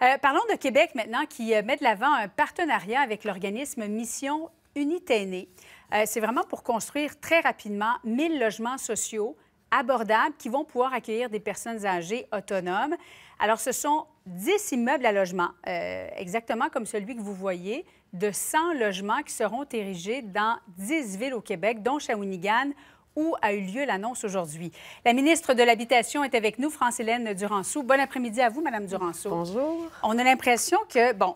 Euh, parlons de Québec maintenant, qui euh, met de l'avant un partenariat avec l'organisme Mission Unité euh, C'est vraiment pour construire très rapidement 1000 logements sociaux abordables qui vont pouvoir accueillir des personnes âgées autonomes. Alors, ce sont 10 immeubles à logement, exactement comme celui que vous voyez, de 100 logements qui seront érigés dans 10 villes au Québec, dont Shawinigan, où a eu lieu l'annonce aujourd'hui. La ministre de l'Habitation est avec nous, France-Hélène Duranceau. Bon après-midi à vous, Madame Duranceau. Bonjour. On a l'impression que, bon,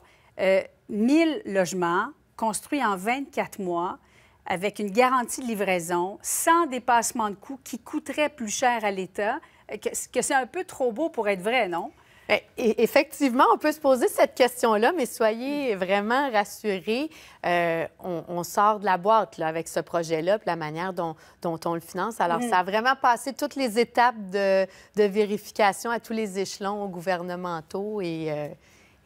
1000 euh, logements construits en 24 mois, avec une garantie de livraison, sans dépassement de coûts, qui coûterait plus cher à l'État, euh, que c'est un peu trop beau pour être vrai, non? Euh, effectivement, on peut se poser cette question-là, mais soyez vraiment rassurés. Euh, on, sort de la boîte avec ce projet-là, la manière dont, on le finance. Alors, mm. ça a vraiment passé toutes les étapes de, vérification à tous les échelons gouvernementaux et, euh,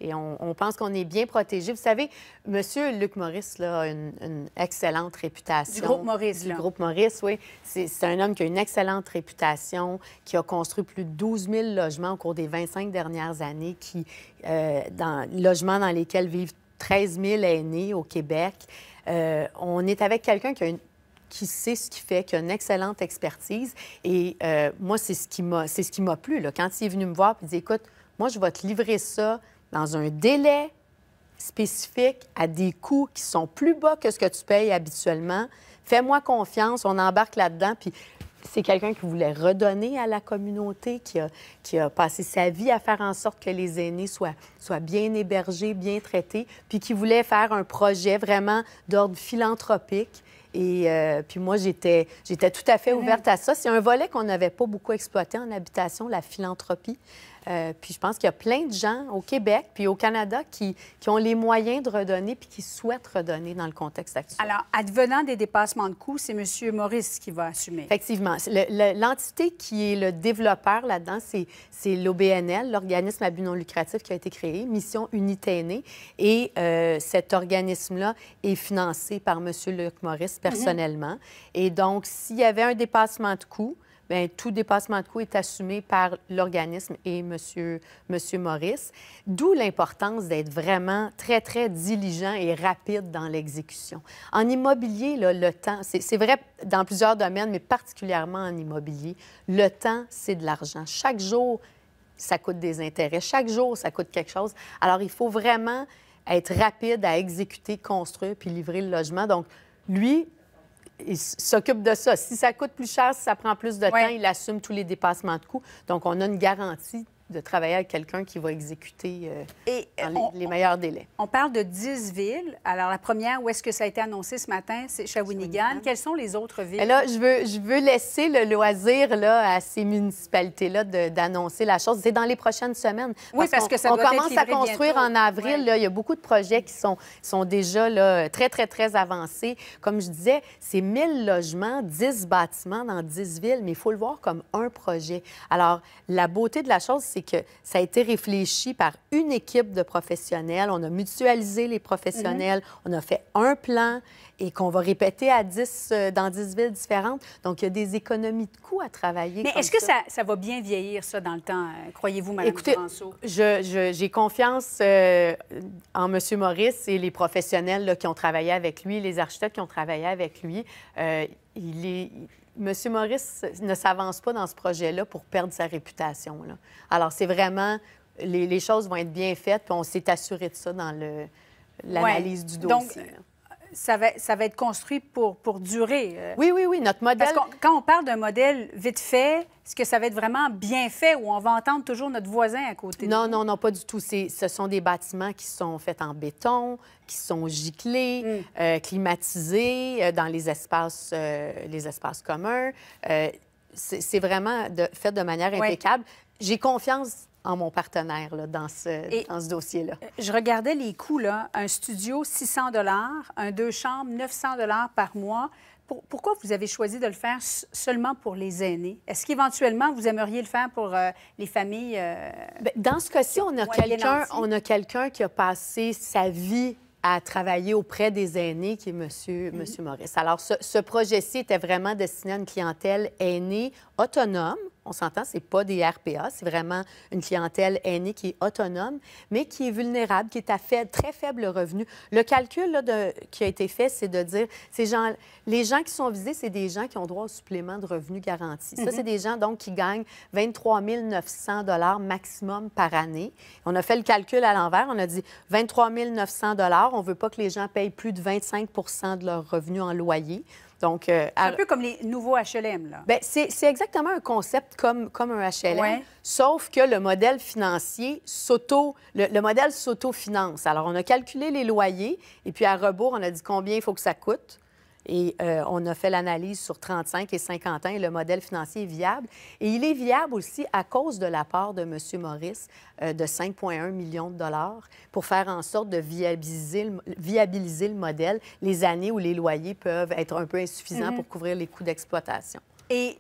et on, pense qu'on est bien protégé. Vous savez, M. Luc Maurice là, a une, excellente réputation. Du groupe Maurice, du groupe Maurice, oui. C'est un homme qui a une excellente réputation, qui a construit plus de 12 000 logements au cours des 25 dernières années, qui, euh, dans, logements dans lesquels vivent 13 000 aînés au Québec. Euh, on est avec quelqu'un qui qui sait ce qu'il fait, qui a une excellente expertise. Et euh, moi, c'est ce qui m'a plu. Quand il est venu me voir et dit Écoute, moi, je vais te livrer ça dans un délai spécifique, à des coûts qui sont plus bas que ce que tu payes habituellement. Fais-moi confiance, on embarque là-dedans. Puis c'est quelqu'un qui voulait redonner à la communauté, qui a, passé sa vie à faire en sorte que les aînés soient, soient bien hébergés, bien traités, puis qui voulait faire un projet vraiment d'ordre philanthropique. Et euh, puis moi, j'étais, j'étais tout à fait mhm. ouverte à ça. C'est un volet qu'on n'avait pas beaucoup exploité en habitation, la philanthropie. Euh, puis je pense qu'il y a plein de gens au Québec puis au Canada qui, ont les moyens de redonner puis qui souhaitent redonner dans le contexte actuel. Alors, advenant des dépassements de coûts, c'est M. Maurice qui va assumer. Effectivement. L'entité qui est le développeur là-dedans, c'est l'OBNL, l'organisme à but non lucratif qui a été créé, Mission Unité Aînée. Et euh, cet organisme-là est financé par M. Luc Maurice Mhm. personnellement. Et donc, s'il y avait un dépassement de coût, Bien, tout dépassement de coût est assumé par l'organisme et M. Monsieur, monsieur Maurice, d'où l'importance d'être vraiment très, très diligent et rapide dans l'exécution. En immobilier, le temps, c'est vrai dans plusieurs domaines, mais particulièrement en immobilier, le temps, c'est de l'argent. Chaque jour, ça coûte des intérêts. Chaque jour, ça coûte quelque chose. Alors, il faut vraiment être rapide à exécuter, construire puis livrer le logement. Donc, lui, il s'occupe de ça. Si ça coûte plus cher, si ça prend plus de temps, il assume tous les dépassements de coûts. Donc, on a une garantie de travailler avec quelqu'un qui va exécuter euh, Et euh, les, meilleurs délais. On parle de 10 villes. Alors, la première, où est-ce que ça a été annoncé ce matin? C'est Shawinigan. Quelles sont les autres villes? là, je veux, je veux laisser le loisir là, à ces municipalités-là d'annoncer la chose. C'est dans les prochaines semaines. oui, parce, que ça doit On commence à construire en avril. Là, il y a beaucoup de projets qui sont, sont déjà là, très, très, très avancés. Comme je disais, c'est 1000 logements, 10 bâtiments dans 10 villes, mais il faut le voir comme un projet. Alors, la beauté de la chose, c'est que ça a été réfléchi par une équipe de professionnels. On a mutualisé les professionnels. Mhm. On a fait un plan et qu'on va répéter à 10, euh, dans 10 villes différentes. Donc, il y a des économies de coûts à travailler. Mais est-ce que ça, va bien vieillir, ça, dans le temps, euh, croyez-vous, Mme Écoutez, j'ai confiance euh, en M. Maurice et les professionnels qui ont travaillé avec lui, les architectes qui ont travaillé avec lui. il est Monsieur Maurice ne s'avance pas dans ce projet-là pour perdre sa réputation. Alors, c'est vraiment... Les, choses vont être bien faites, puis on s'est assuré de ça dans l'analyse du dossier ça va, être construit pour, pour durer. Euh. Oui, oui, oui, notre modèle. Parce que quand on parle d'un modèle vite fait, est-ce que ça va être vraiment bien fait ou on va entendre toujours notre voisin à côté? Non, non, non, pas du tout. Ce sont des bâtiments qui sont faits en béton, qui sont giclés, mm. euh, climatisés euh, dans les espaces, les espaces communs. c'est vraiment de, fait de manière impeccable. J'ai confiance en mon partenaire dans ce, ce dossier-là. Euh, je regardais les coûts. Là. Un studio, 600 un deux chambres, 900 par mois. pourquoi vous avez choisi de le faire seulement pour les aînés? Est-ce qu'éventuellement, vous aimeriez le faire pour euh, les familles? Euh, ben, dans ce cas-ci, on a quelqu'un qui a passé sa vie à travailler auprès des aînés, qui est M. Monsieur, mhm. monsieur Maurice. Alors, ce, ce projet-ci était vraiment destiné à une clientèle aînée autonome, on s'entend, c'est pas des RPA, c'est vraiment une clientèle aînée qui est autonome, mais qui est vulnérable, qui est à très faible revenu. Le calcul qui a été fait, c'est de dire, les gens qui sont visés, c'est des gens qui ont droit au supplément de revenu garanti. Ça, c'est mhm. des gens donc qui gagnent 23 900 dollars maximum par année. On a fait le calcul à l'envers, on a dit 23 900 dollars. On veut pas que les gens payent plus de 25 de leur revenu en loyer. Donc, euh, un peu comme les nouveaux HLM, ben, c'est exactement un concept comme, comme un HLM, sauf que le modèle financier s'auto... Le, le, modèle s'autofinance. Alors, on a calculé les loyers et puis à rebours, on a dit combien il faut que ça coûte. Et euh, on a fait l'analyse sur 35 et 50 ans et le modèle financier est viable. Et il est viable aussi à cause de l'apport de M. Maurice euh, de 5,1 millions de dollars pour faire en sorte de viabiliser le, modèle les années où les loyers peuvent être un peu insuffisants mhm. pour couvrir les coûts d'exploitation. Et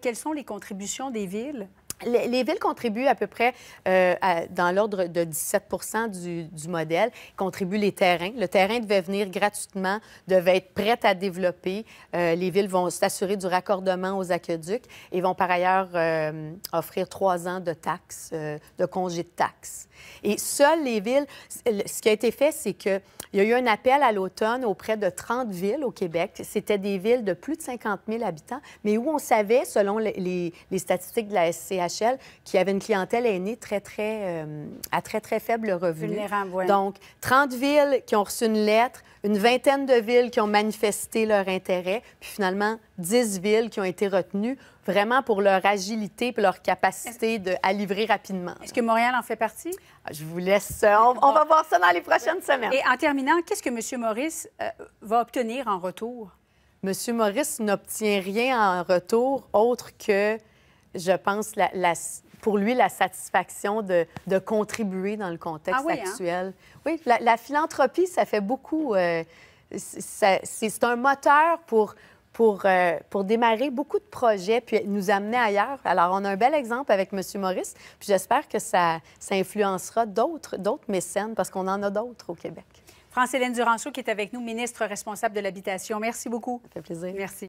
quelles sont les contributions des villes? Les villes contribuent à peu près euh, dans l'ordre de 17 du, du, modèle, contribuent les terrains. Le terrain devait venir gratuitement, devait être prêt à développer. Euh, les villes vont s'assurer du raccordement aux aqueducs et vont par ailleurs euh, offrir trois ans de taxes, de congés de taxes. Et seules les villes, ce qui a été fait, c'est qu'il y a eu un appel à l'automne auprès de 30 villes au Québec. C'était des villes de plus de 50 000 habitants, mais où on savait, selon les, les statistiques de la SCH, qui avait une clientèle aînée très, très, euh, à très, très faible revenu. Donc, 30 villes qui ont reçu une lettre, une vingtaine de villes qui ont manifesté leur intérêt, puis finalement, 10 villes qui ont été retenues vraiment pour leur agilité et leur capacité de, à livrer rapidement. Est-ce que Montréal en fait partie? Ah, je vous laisse. ça. on va voir ça dans les prochaines semaines. Et en terminant, qu'est-ce que M. Maurice euh, va obtenir en retour? M. Maurice n'obtient rien en retour autre que je pense, la, pour lui, la satisfaction de, contribuer dans le contexte ah hein? actuel. Oui, la, philanthropie, ça fait beaucoup. Euh, c'est un moteur pour, pour, euh, pour démarrer beaucoup de projets puis nous amener ailleurs. Alors, on a un bel exemple avec M. Maurice, puis j'espère que ça, influencera d'autres mécènes parce qu'on en a d'autres au Québec. France-Hélène Duranceau qui est avec nous, ministre responsable de l'habitation. Merci beaucoup. Ça fait plaisir. Merci.